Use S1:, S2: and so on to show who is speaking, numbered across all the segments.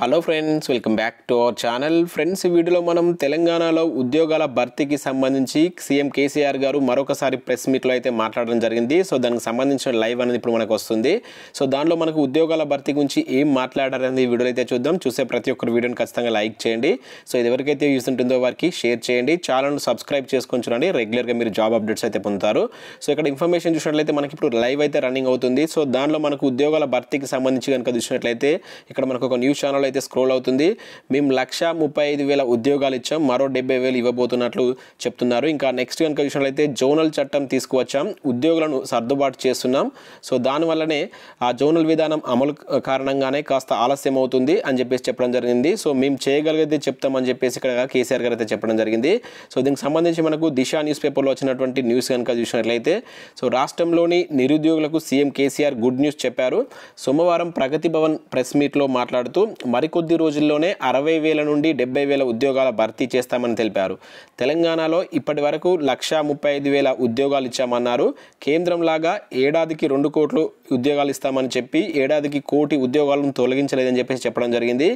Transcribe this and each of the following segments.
S1: hello friends welcome back to our channel friends ఈ వీడియోలో మనం తెలంగాణలో ఉద్యోగాల భర్తీకి సంబంధించి సీఎం కేసీఆర్ గారు మరొకసారి ప్రెస్ మీట్లో అయితే మాట్లాడడం జరిగింది సో దానికి సంబంధించిన లైవ్ అనేది ఇప్పుడు మనకు వస్తుంది సో దానిలో మనకు ఉద్యోగాల భర్తీ గురించి ఏం మాట్లాడారనేది ఈ వీడియోలో అయితే చూద్దాం చూసే ప్రతి ఒక్కరు వీడియోని ఖచ్చితంగా లైక్ చేయండి సో ఇది ఎవరికైతే యూస్ ఉంటుందో వారికి షేర్ చేయండి ఛానల్ను సబ్స్క్రైబ్ చేసుకొని చూడండి రెగ్యులర్గా మీరు జాబ్ అప్డేట్స్ అయితే పొందుతారు సో ఇక్కడ ఇన్ఫర్మేషన్ చూసినట్లయితే మనకి ఇప్పుడు లైవ్ అయితే రన్నింగ్ అవుతుంది సో దానిలో మనకు ఉద్యోగాల భర్తీకి సంబంధించి కనుక చూసినట్లయితే ఇక్కడ మనకు ఒక న్యూస్ ఛానల్ అయితే స్క్రోల్ అవుతుంది మేము లక్ష ముప్పై ఐదు వేల ఉద్యోగాలు ఇచ్చాం మరో డెబ్బై వేలు ఇవ్వబోతున్నట్లు చెప్తున్నారు ఇంకా నెక్స్ట్ కనుక విషయంలో అయితే జోనల్ చట్టం తీసుకువచ్చాం ఉద్యోగులను సర్దుబాటు చేస్తున్నాం సో దానివల్లనే ఆ జోనల్ విధానం అమలు కారణంగానే కాస్త ఆలస్యం అవుతుంది అని చెప్పేసి చెప్పడం జరిగింది సో మేము చేయగలిగితే చెప్తామని చెప్పేసి ఇక్కడ కేసీఆర్ గారు అయితే చెప్పడం జరిగింది సో దీనికి సంబంధించి మనకు దిశ న్యూస్ పేపర్లో వచ్చినటువంటి న్యూస్ కనుక చూసినట్లయితే సో రాష్ట్రంలోని నిరుద్యోగులకు సీఎం కేసీఆర్ గుడ్ న్యూస్ చెప్పారు సోమవారం ప్రగతి భవన్ ప్రెస్ మీట్లో మాట్లాడుతూ మరికొద్ది రోజుల్లోనే అరవై వేల నుండి డెబ్బై వేల ఉద్యోగాల భర్తీ చేస్తామని తెలిపారు తెలంగాణలో ఇప్పటి వరకు లక్షా ముప్పై ఐదు వేల ఉద్యోగాలు ఇచ్చామన్నారు కేంద్రంలాగా ఏడాదికి రెండు కోట్లు ఉద్యోగాలు ఇస్తామని చెప్పి ఏడాదికి కోటి ఉద్యోగాలను తొలగించలేదని చెప్పేసి చెప్పడం జరిగింది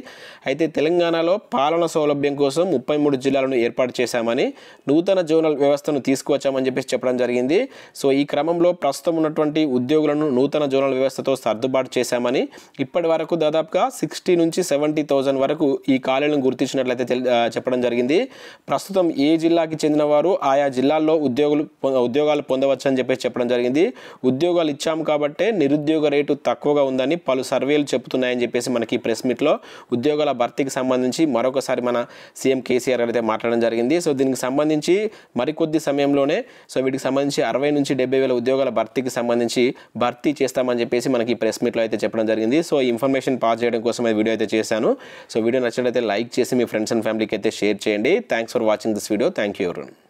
S1: అయితే తెలంగాణలో పాలన సౌలభ్యం కోసం ముప్పై మూడు జిల్లాలను ఏర్పాటు చేశామని నూతన జోనల్ వ్యవస్థను తీసుకువచ్చామని చెప్పేసి చెప్పడం జరిగింది సో ఈ క్రమంలో ప్రస్తుతం ఉన్నటువంటి ఉద్యోగులను నూతన జోనల్ వ్యవస్థతో సర్దుబాటు చేశామని ఇప్పటి వరకు దాదాపుగా సిక్స్టీ నుంచి సెవెంటీ థౌజండ్ వరకు ఈ ఖాళీలను గుర్తించినట్లయితే చెప్పడం జరిగింది ప్రస్తుతం ఏ జిల్లాకి చెందిన వారు ఆయా జిల్లాల్లో ఉద్యోగులు ఉద్యోగాలు పొందవచ్చని చెప్పేసి చెప్పడం జరిగింది ఉద్యోగాలు ఇచ్చాము కాబట్టే నిరుద్యోగ రేటు తక్కువగా ఉందని పలు సర్వేలు చెబుతున్నాయని చెప్పేసి మనకి ప్రెస్ మీట్లో ఉద్యోగాల భర్తీకి సంబంధించి మరొకసారి మన సీఎం కేసీఆర్ గారు అయితే మాట్లాడడం జరిగింది సో దీనికి సంబంధించి మరికొద్ది సమయంలోనే సో వీటికి సంబంధించి అరవై నుంచి డెబ్బై వేల ఉద్యోగాల భర్తీకి సంబంధించి భర్తీ చేస్తామని చెప్పేసి మనకి ప్రెస్ మీట్లో అయితే చెప్పడం జరిగింది సో ఇన్ఫర్మేషన్ పాస్ చేయడం కోసం వీడియో అయితే చేశాను సో వీడియో నచ్చినట్లయితే లైక్ చేసి మీ ఫ్రెండ్స్ అండ్ ఫ్యామిలీకి అయితే షేర్ చేయండి thanks for watching this video thank you ఎవరు